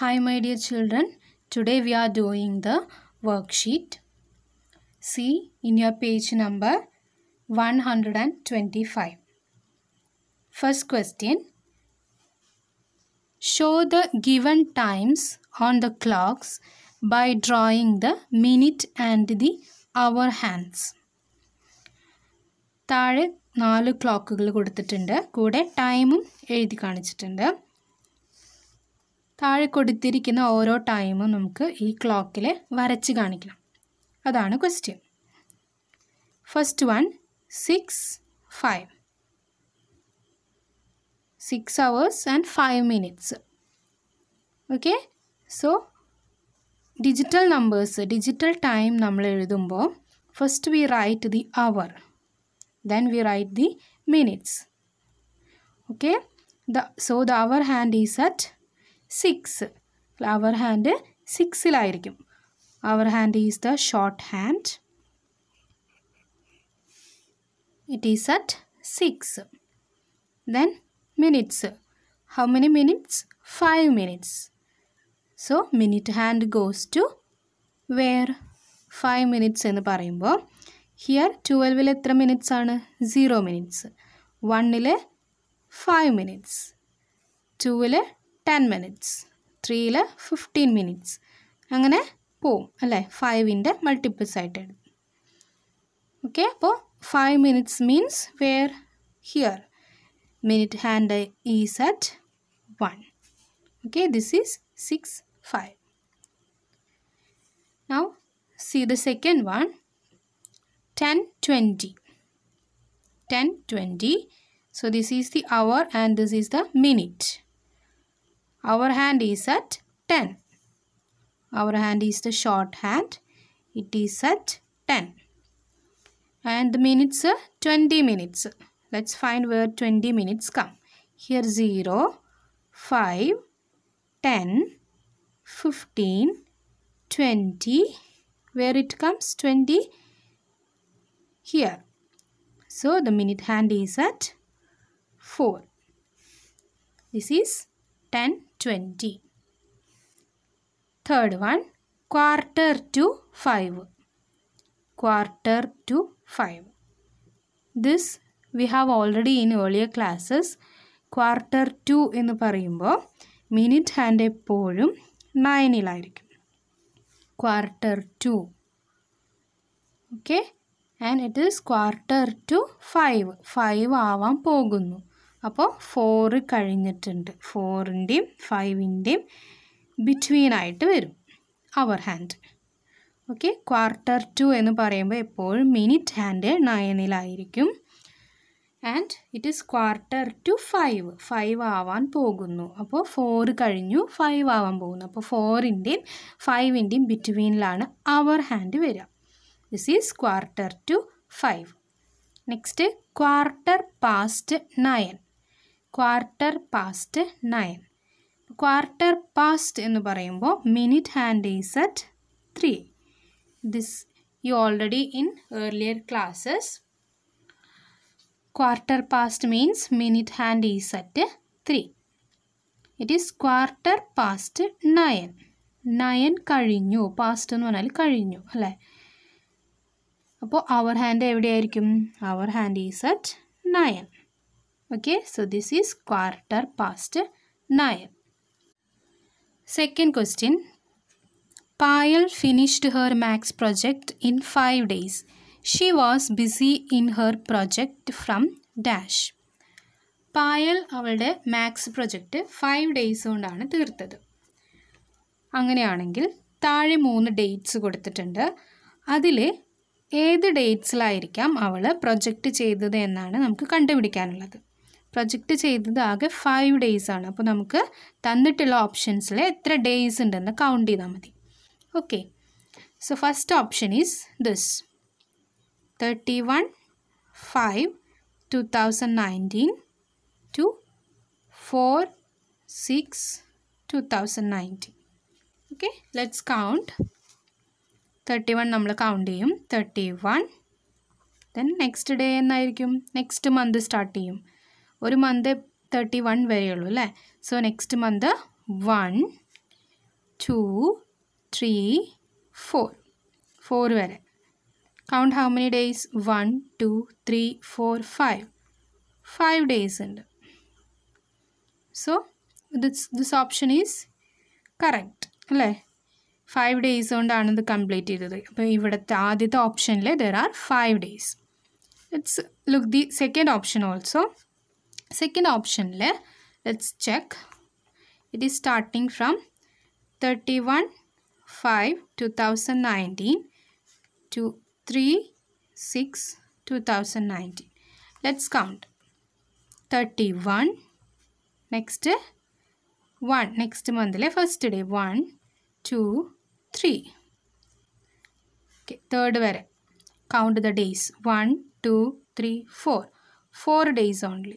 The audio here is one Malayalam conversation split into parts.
Hi my dear children, today we are doing the worksheet. See in your page number 125. First question. Show the given times on the clocks by drawing the minute and the hour hands. താഴെ നാല് ക്ലോക്കുകൾ കൊടുത്തിട്ടുണ്ട് കൂടെ ടൈമും എഴുതി കാണിച്ചിട്ടുണ്ട് താഴെ കൊടുത്തിരിക്കുന്ന ഓരോ ടൈമും നമുക്ക് ഈ ക്ലോക്കിൽ വരച്ച് കാണിക്കണം അതാണ് question first one six five six hours and five minutes okay so digital numbers digital time നമ്മൾ എഴുതുമ്പോൾ first we write the hour then we write the minutes okay the so the hour hand is at six. Our hand is six ilayirikum. Our hand is the short hand. It is at six. Then minutes. How many minutes? Five minutes. So minute hand goes to where? Five minutes in the parimbo. Here 12 ile minutes are 0 minutes. 1 ile 5 minutes. 2 ile 10 minutes. 3 ila 15 minutes. Angane po. Alle, 5 in the multiple sided. Okay, po. 5 minutes means where? Here. Minute hand is at 1. Okay, this is 6, 5. Now, see the second one. 10, 20. 10, 20. So, this is the hour and this is the minute. Our hand is at 10. Our hand is the short hand. It is at 10. And the minutes are uh, 20 minutes. Let's find where 20 minutes come. Here 0, 5, 10, 15, 20. Where it comes? 20 here. So the minute hand is at 4. This is 10, 20. Third one, quarter to 5. Quarter to 5. This we have already in earlier classes. Quarter to എന്ന് പറയുമ്പോൾ മിനിറ്റ് ഹാൻഡ് എപ്പോഴും നയനിലായിരിക്കും quarter to. Okay. And it is quarter to 5. 5 ആവാൻ പോകുന്നു അപ്പോൾ ഫോറ് കഴിഞ്ഞിട്ടുണ്ട് ഫോറിൻ്റെയും ഫൈവിൻ്റെയും ആയിട്ട് വരും hour hand okay quarter to എന്ന് പറയുമ്പോൾ എപ്പോഴും മിനിറ്റ് ഹാൻഡ് നയനിലായിരിക്കും and it is quarter to five five ആവാൻ പോകുന്നു അപ്പോൾ ഫോർ കഴിഞ്ഞു ഫൈവ് ആവാൻ പോകുന്നു അപ്പോൾ ഫോറിൻ്റെയും ഫൈവിൻ്റെയും ബിറ്റ്വീനിലാണ് അവർ ഹാൻഡ് വരിക this is quarter to five next quarter past nine quarter past nine quarter past എന്ന് പറയുമ്പോൾ minute hand is at three this you already in earlier classes quarter past means minute hand is at three it is quarter past nine nine കഴിഞ്ഞു പാസ്റ്റ് എന്ന് പറഞ്ഞാൽ കഴിഞ്ഞു അല്ലേ അപ്പോൾ അവർ ഹാൻഡ് എവിടെയായിരിക്കും hour hand is at nine Okay, so this is quarter past 9. Second question. Payal finished her max project in 5 days. She was busy in her project from dash. payal avalde max project 5 days days theerthathu angane anengil taale 3 dates കൊടുത്തിട്ടുണ്ട് adile ഏത് ഡേറ്റ്സിലായിരിക്കാം അവൾ പ്രൊജക്റ്റ് ചെയ്തത് എന്നാണ് നമുക്ക് കണ്ടുപിടിക്കാനുള്ളത് പ്രൊജക്റ്റ് ചെയ്തത് ആകെ ഫൈവ് ഡേയ്സ് ആണ് അപ്പോൾ നമുക്ക് തന്നിട്ടുള്ള ഓപ്ഷൻസിൽ എത്ര ഡേയ്സ് ഉണ്ടെന്ന് കൗണ്ട് ചെയ്താൽ മതി okay so first option is this thirty one five two thousand nineteen two four six two thousand nineteen okay let's count thirty one നമ്മൾ കൗണ്ട് ചെയ്യും thirty one then next day എന്നായിരിക്കും നെക്സ്റ്റ് മന്ത് സ്റ്റാർട്ട് ചെയ്യും ഒരു മന്ത് തേർട്ടി വൺ വരെയുള്ളൂ അല്ലേ so next month one two three four four വരെ count how many days one two three four five five days ഉണ്ട് so this this option is correct അല്ലേ ഫൈവ് ഡേയ്സ് കൊണ്ടാണ് ഇത് കംപ്ലീറ്റ് ചെയ്തത് അപ്പോൾ ഇവിടുത്തെ ആദ്യത്തെ ഓപ്ഷനിൽ there are five days it's look the second option also second option le let's check it is starting from 31 5 2019 to 3 6 2019 let's count 31 next 1 next month le first day 1 2 3 okay third vare count the days 1 2 3 4 4 days only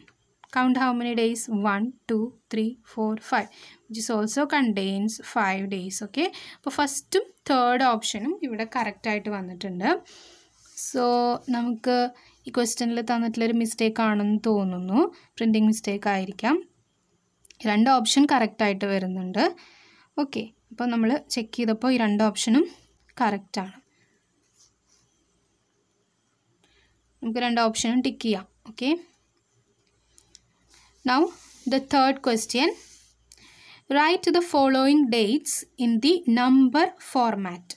count how many days 1 2 3 4 5 which is also contains 5 days okay അപ്പോൾ ഫസ്റ്റും തേർഡ് ഓപ്ഷനും ഇവിടെ കറക്റ്റായിട്ട് വന്നിട്ടുണ്ട് സോ നമുക്ക് ഈ ക്വസ്റ്റ്യനിൽ തന്നിട്ടുള്ളൊരു മിസ്റ്റേക്ക് ആണെന്ന് തോന്നുന്നു പ്രിൻറ്റിങ് മിസ്റ്റേക്ക് ആയിരിക്കാം രണ്ട് ഓപ്ഷൻ കറക്റ്റായിട്ട് വരുന്നുണ്ട് ഓക്കെ അപ്പോൾ നമ്മൾ ചെക്ക് ചെയ്തപ്പോൾ ഈ രണ്ട് ഓപ്ഷനും കറക്റ്റാണ് നമുക്ക് രണ്ട് ഓപ്ഷനും ടിക്ക് ചെയ്യാം okay Now the third question. Write the following dates in the number format.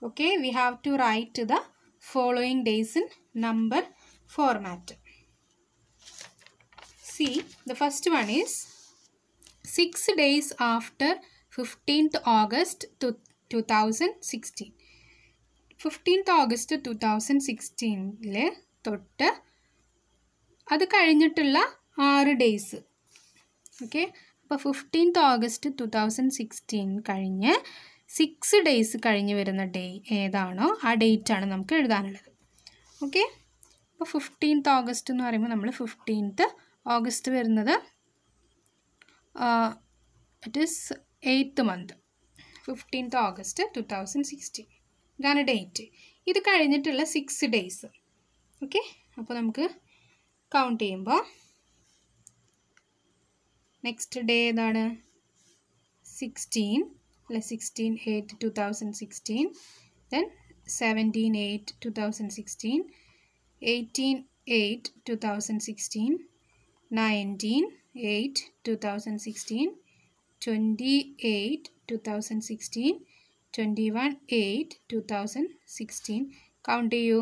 Okay, we have to write the following days in number format. See, the first one is 6 days after 15th August 2016. 15th August 2016 le, totta, adu കഴിഞ്ഞിട്ടുള്ള ആറ് ഡേയ്സ് ഓക്കെ അപ്പോൾ fifteenth August two thousand sixteen കഴിഞ്ഞ് സിക്സ് ഡേയ്സ് കഴിഞ്ഞ് വരുന്ന ഡേ ഏതാണോ ആ ഡേറ്റ് ആണ് നമുക്ക് എഴുതാനുള്ളത് ഓക്കെ അപ്പോൾ ഫിഫ്റ്റീൻത്ത് ഓഗസ്റ്റ് എന്ന് പറയുമ്പോൾ നമ്മൾ ഫിഫ്റ്റീൻത്ത് ഓഗസ്റ്റ് വരുന്നത് it is eighth month fifteenth August two thousand sixteen ഇതാണ് ഡേറ്റ് ഇത് കഴിഞ്ഞിട്ടുള്ള സിക്സ് ഡേയ്സ് ഓക്കെ അപ്പോൾ നമുക്ക് കൗണ്ട് ചെയ്യുമ്പോൾ നെക്സ്റ്റ് ഡേ ഏതാണ് സിക്സ്റ്റീൻ അല്ലെ sixteen eight two thousand sixteen then seventeen eight two thousand sixteen eighteen eight two thousand sixteen nineteen eight two thousand sixteen twenty eight two thousand sixteen twenty one eight two thousand sixteen count ചെയ്യൂ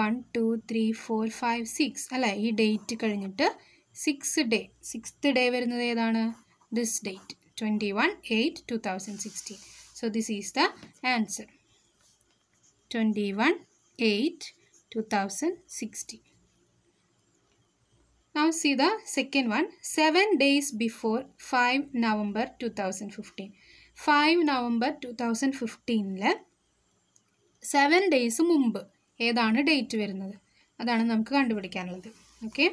one two three four five six അല്ലേ ഈ ഡേറ്റ് കഴിഞ്ഞിട്ട് സിക്സ് ഡേ സിക്സ്ത് ഡേ വരുന്നത് ഏതാണ് this date twenty one eight two thousand sixteen so this is the answer twenty one eight two thousand sixteen now the second one seven days before five November two thousand fifteen five November two thousand ഫിഫ്റ്റീനിൽ സെവൻ ഡേയ്സ് മുമ്പ് ഏതാണ് ഡേറ്റ് വരുന്നത് അതാണ് നമുക്ക് കണ്ടുപിടിക്കാനുള്ളത് okay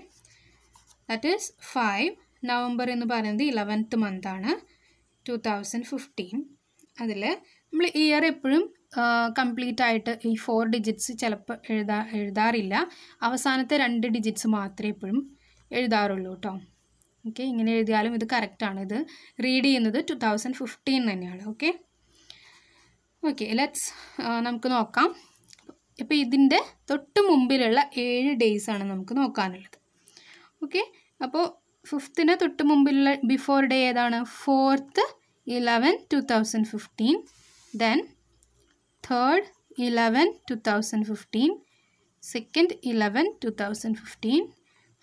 that is five November എന്ന് പറയുന്നത് ഇലവൻത്ത് ആണ് ടു തൗസൻഡ് ഫിഫ്റ്റീൻ അതിൽ നമ്മൾ ഇയർ എപ്പോഴും കംപ്ലീറ്റ് ആയിട്ട് ഈ ഫോർ ഡിജിറ്റ്സ് ചിലപ്പോൾ എഴുതാ എഴുതാറില്ല അവസാനത്തെ രണ്ട് ഡിജിറ്റ്സ് മാത്രമേ എപ്പോഴും എഴുതാറുള്ളൂ കേട്ടോ ഓക്കെ ഇങ്ങനെ എഴുതിയാലും ഇത് കറക്റ്റാണ് ഇത് റീഡ് ചെയ്യുന്നത് ടു തൗസൻഡ് ഫിഫ്റ്റീൻ തന്നെയാണ് ഓക്കെ ഓക്കെ ലെറ്റ്സ് നമുക്ക് നോക്കാം ഇപ്പോൾ ഇതിൻ്റെ തൊട്ട് മുമ്പിലുള്ള ഏഴ് ഡേയ്സാണ് നമുക്ക് നോക്കാനുള്ളത് ഓക്കെ അപ്പോൾ ഫിഫ്ത്തിന് തൊട്ട് മുമ്പിലുള്ള ബിഫോർ ഡേ ഏതാണ് fourth eleven two thousand fifteen then third eleven two thousand fifteen second eleven two thousand fifteen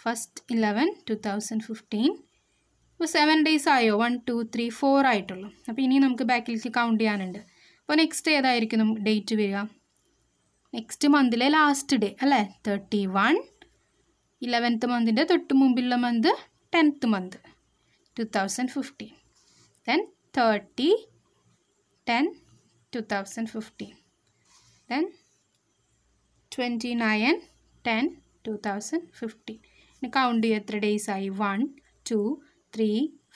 first eleven two thousand fifteen ഇപ്പോൾ സെവൻ ഡേയ്സ് ആയോ വൺ ടു ത്രീ ഫോർ ആയിട്ടുള്ളു അപ്പോൾ ഇനി നമുക്ക് ബാക്കിലേക്ക് കൗണ്ട് ചെയ്യാനുണ്ട് അപ്പോൾ നെക്സ്റ്റ് ഏതായിരിക്കും ഡേറ്റ് വരിക നെക്സ്റ്റ് മന്തിലെ ലാസ്റ്റ് ഡേ അല്ലേ തേർട്ടി വൺ ഇലവൻത്ത് മന്തിൻ്റെ തൊട്ട് മുമ്പിലുള്ള month tenth month two thousand fifteen then thirty ten two thousand fifteen then twenty nine ten two thousand fifteen ഇനി കൗണ്ട് ചെയ്ത് എത്ര ഡേയ്സ് ആയി one two three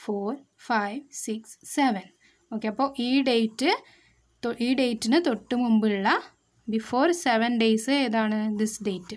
four five six seven okay അപ്പോൾ ഈ ഡേറ്റ് ഈ ഡേറ്റിന് തൊട്ട് മുമ്പുള്ള ബിഫോർ സെവൻ ഡേയ്സ് ഏതാണ് this date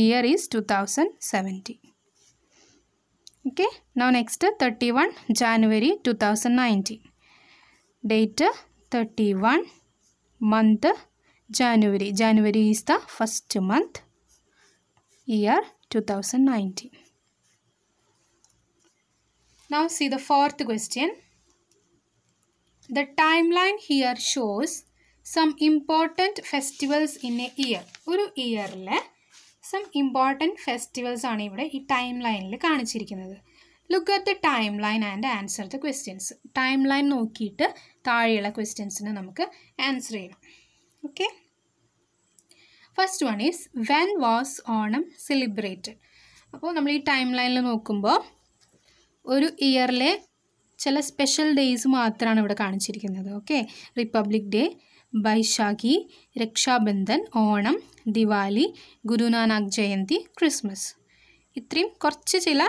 year is 2017 okay now next 31 january 2019 date 31 month january january is the first month year 2019 now see the fourth question the timeline here shows some important festivals in a year ഒരു ഇയറിലെ സം ഇമ്പോർട്ടൻറ്റ് ഫെസ്റ്റിവൽസ് ആണ് ഇവിടെ ഈ ടൈം ലൈനിൽ കാണിച്ചിരിക്കുന്നത് look at the time line and answer the questions time line നോക്കിയിട്ട് താഴെയുള്ള ക്വസ്റ്റ്യൻസിന് നമുക്ക് ആൻസർ ചെയ്യണം okay first one is when was Onam celebrated അപ്പോൾ നമ്മൾ ഈ ടൈം ലൈനിൽ നോക്കുമ്പോൾ ഒരു ഇയറിലെ ചില സ്പെഷ്യൽ ഡേയ്സ് മാത്രമാണ് ഇവിടെ കാണിച്ചിരിക്കുന്നത് okay republic day Baisakhi Raksha Bandhan Onam Diwali Guru Nanak Jayanti Christmas ഇത്രയും കുറച്ച് ചില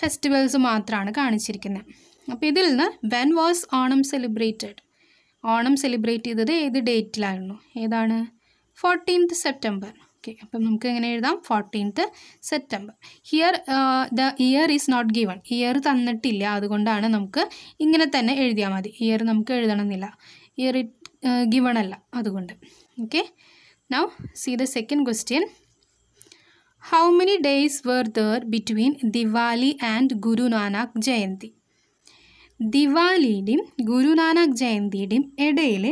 ഫെസ്റ്റിവൽസ് മാത്രമാണ് കാണിച്ചിരിക്കുന്നത് അപ്പോൾ ഇതിൽ നിന്ന് when was Onam celebrated Onam celebrate ചെയ്തത് ഏത് ഡേറ്റിലായിരുന്നു ഏതാണ് ഫോർട്ടീൻത്ത് സെപ്റ്റംബർ ഓക്കെ അപ്പം നമുക്ക് എങ്ങനെ എഴുതാം fourteenth September here the year is not given year തന്നിട്ടില്ല അതുകൊണ്ടാണ് നമുക്ക് ഇങ്ങനെ തന്നെ എഴുതിയാൽ മതി ഇയർ നമുക്ക് എഴുതണമെന്നില്ല ഇയർ ഇറ്റ് ഗിവൺ അല്ല അതുകൊണ്ട് okay now see the second question how many days were there between Diwali and Guru Nanak Jayanti ദിവാലിയുടെയും ഗുരുനാനാക് ജയന്തിയുടെയും ഇടയിൽ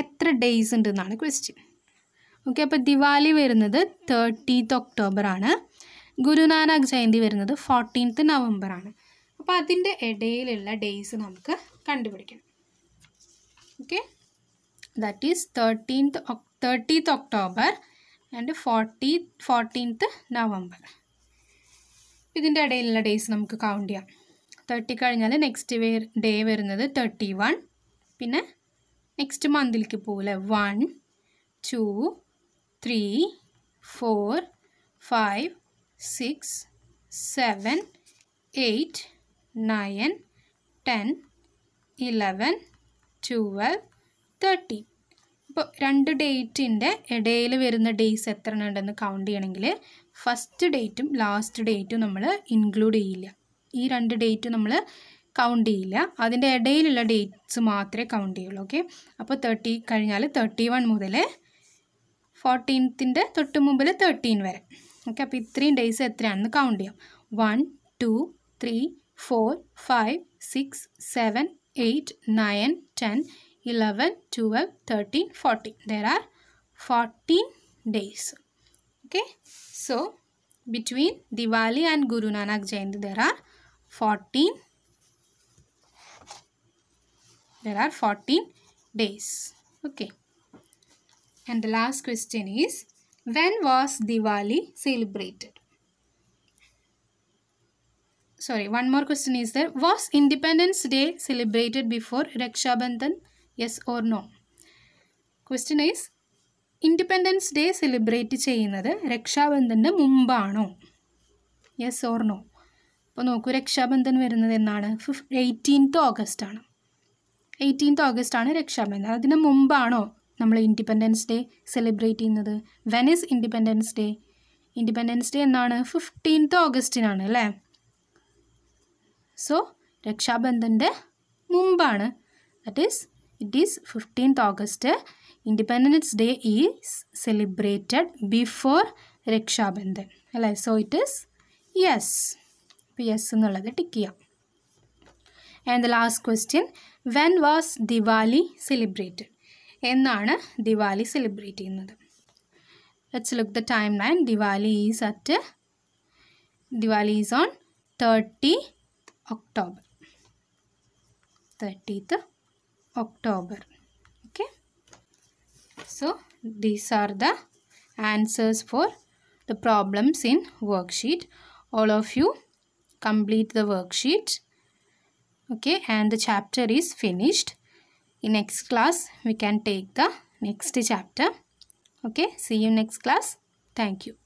എത്ര ഡേയ്സ് ഉണ്ട് എന്നാണ് ക്വസ്റ്റ്യൻ ഓക്കെ അപ്പോൾ ദിവാലി വരുന്നത് തേർട്ടീത്ത് ഒക്ടോബർ ആണ് ഗുരു ജയന്തി വരുന്നത് ഫോർട്ടീൻത്ത് നവംബർ ആണ് അപ്പോൾ അതിൻ്റെ ഇടയിലുള്ള ഡേയ്സ് നമുക്ക് കണ്ടുപിടിക്കണം okay that is 13th 30th October and forty fourteenth November ഇതിൻ്റെ ഇടയിലുള്ള ഡേയ്സ് നമുക്ക് കൗണ്ട് ചെയ്യാം തേർട്ടി കഴിഞ്ഞാൽ നെക്സ്റ്റ് വേർ ഡേ വരുന്നത് തേർട്ടി വൺ പിന്നെ നെക്സ്റ്റ് മന്തിലേക്ക് പോകില്ലേ one two three four five six seven eight nine ten eleven twelve thirty ഇപ്പോൾ രണ്ട് ഡേറ്റിൻ്റെ ഇടയിൽ വരുന്ന ഡേയ്സ് എത്ര ഉണ്ടെന്ന് കൗണ്ട് ചെയ്യണമെങ്കിൽ ഫസ്റ്റ് ഡേറ്റും ലാസ്റ്റ് ഡേറ്റും നമ്മൾ ഇൻക്ലൂഡ് ചെയ്യില്ല ഈ രണ്ട് ഡേറ്റ് നമ്മൾ കൗണ്ട് ചെയ്യില്ല അതിൻ്റെ ഇടയിലുള്ള ഡേറ്റ്സ് മാത്രമേ കൗണ്ട് ചെയ്യുള്ളൂ ഓക്കെ അപ്പോൾ തേർട്ടി കഴിഞ്ഞാൽ തേർട്ടി വൺ മുതൽ ഫോർട്ടീൻത്തിൻ്റെ തൊട്ട് മുമ്പിൽ തേർട്ടീൻ വരെ ഓക്കെ അപ്പോൾ ഇത്രയും ഡേയ്സ് എത്രയാണെന്ന് കൗണ്ട് ചെയ്യാം one two three four five six seven eight nine ten 11, 12, 13, 14. There are 14 days. Okay. So, between Diwali and Guru Nanak Jayanti, there are 14 there are 14 days. Okay. And the last question is, when was Diwali celebrated? Sorry, one more question is there. Was Independence Day celebrated before Raksha Bandhan? Yes or no question is independence day celebrate ചെയ്യുന്നത് രക്ഷാബന്ധൻ്റെ മുമ്പാണോ യെസ് ഓർ നോ അപ്പോൾ നോക്കൂ രക്ഷാബന്ധൻ വരുന്നത് എന്നാണ് ഫിഫ് എയ്റ്റീൻത്ത് ഓഗസ്റ്റ് ആണ് എയ്റ്റീൻത്ത് ഓഗസ്റ്റ് ആണ് രക്ഷാബന്ധൻ അതിന് മുമ്പാണോ നമ്മൾ ഇൻഡിപെൻഡൻസ് ഡേ സെലിബ്രേറ്റ് ചെയ്യുന്നത് when is independence day independence day എന്നാണ് ഫിഫ്റ്റീൻത്ത് ഓഗസ്റ്റിനാണ് അല്ലേ സോ രക്ഷാബന്ധൻ്റെ മുമ്പാണ് that is it is fifteenth August independence day is celebrated before Raksha Bandhan അല്ലേ സോ ഇറ്റ് ഈസ് യെസ് ഇപ്പോൾ യെസ് എന്നുള്ളത് ടിക്ക് ചെയ്യാം and the last question when was Diwali celebrated എന്നാണ് ദിവാലി സെലിബ്രേറ്റ് ചെയ്യുന്നത് let's look the time line Diwali is at Diwali is on thirty October thirtieth October. Okay. So these are the answers for the problems in worksheet. All of you complete the worksheet. Okay. And the chapter is finished. In next class, we can take the next chapter. Okay. See you next class. Thank you.